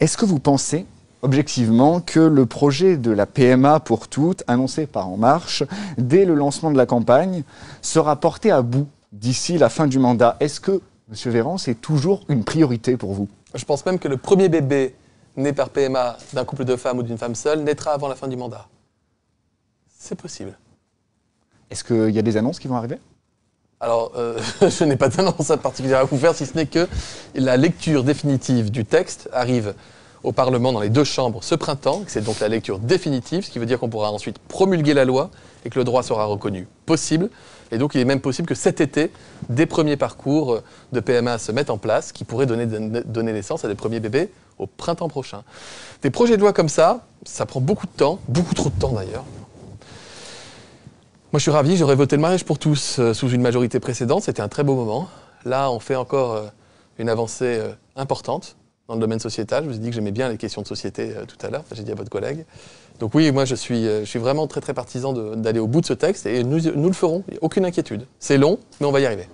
Est-ce que vous pensez objectivement que le projet de la PMA pour toutes, annoncé par En Marche, dès le lancement de la campagne, sera porté à bout d'ici la fin du mandat Est-ce que, Monsieur Véran, c'est toujours une priorité pour vous Je pense même que le premier bébé né par PMA d'un couple de femmes ou d'une femme seule naîtra avant la fin du mandat. C'est possible. Est-ce qu'il y a des annonces qui vont arriver alors, euh, je n'ai pas d'annonce particulière à vous faire, si ce n'est que la lecture définitive du texte arrive au Parlement dans les deux chambres ce printemps. C'est donc la lecture définitive, ce qui veut dire qu'on pourra ensuite promulguer la loi et que le droit sera reconnu possible. Et donc, il est même possible que cet été, des premiers parcours de PMA se mettent en place, qui pourraient donner, donner naissance à des premiers bébés au printemps prochain. Des projets de loi comme ça, ça prend beaucoup de temps, beaucoup trop de temps d'ailleurs. Moi, je suis ravi, j'aurais voté le mariage pour tous euh, sous une majorité précédente. C'était un très beau moment. Là, on fait encore euh, une avancée euh, importante dans le domaine sociétal. Je vous ai dit que j'aimais bien les questions de société tout à l'heure, j'ai dit à votre collègue. Donc oui, moi, je suis, je suis vraiment très, très partisan d'aller au bout de ce texte et nous, nous le ferons, aucune inquiétude. C'est long, mais on va y arriver.